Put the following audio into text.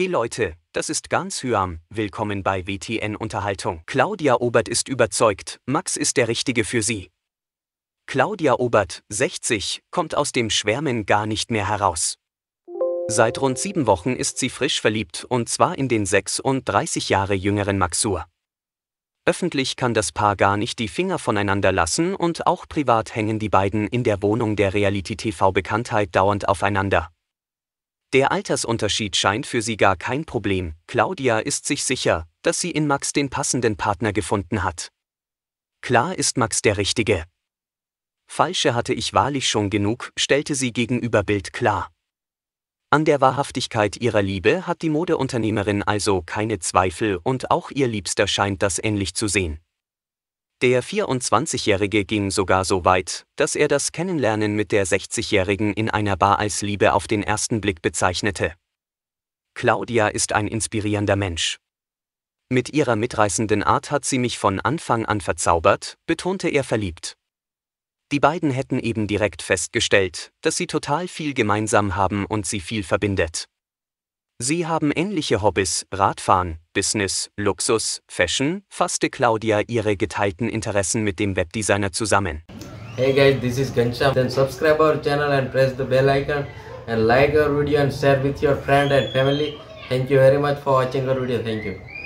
Hey Leute, das ist ganz Hyam, willkommen bei WTN Unterhaltung. Claudia Obert ist überzeugt, Max ist der Richtige für sie. Claudia Obert, 60, kommt aus dem Schwärmen gar nicht mehr heraus. Seit rund sieben Wochen ist sie frisch verliebt und zwar in den 36 Jahre jüngeren Maxur. Öffentlich kann das Paar gar nicht die Finger voneinander lassen und auch privat hängen die beiden in der Wohnung der Reality TV-Bekanntheit dauernd aufeinander. Der Altersunterschied scheint für sie gar kein Problem, Claudia ist sich sicher, dass sie in Max den passenden Partner gefunden hat. Klar ist Max der Richtige. Falsche hatte ich wahrlich schon genug, stellte sie gegenüber Bild klar. An der Wahrhaftigkeit ihrer Liebe hat die Modeunternehmerin also keine Zweifel und auch ihr Liebster scheint das ähnlich zu sehen. Der 24-Jährige ging sogar so weit, dass er das Kennenlernen mit der 60-Jährigen in einer Bar als Liebe auf den ersten Blick bezeichnete. Claudia ist ein inspirierender Mensch. Mit ihrer mitreißenden Art hat sie mich von Anfang an verzaubert, betonte er verliebt. Die beiden hätten eben direkt festgestellt, dass sie total viel gemeinsam haben und sie viel verbindet. Sie haben ähnliche Hobbys, Radfahren, Business, Luxus, Fashion, fasste Claudia ihre geteilten Interessen mit dem Webdesigner zusammen. Hey guys, this is Gansham. Then subscribe our channel and press the bell icon and like our video and share with your friend and family. Thank you very much for watching our video. Thank you.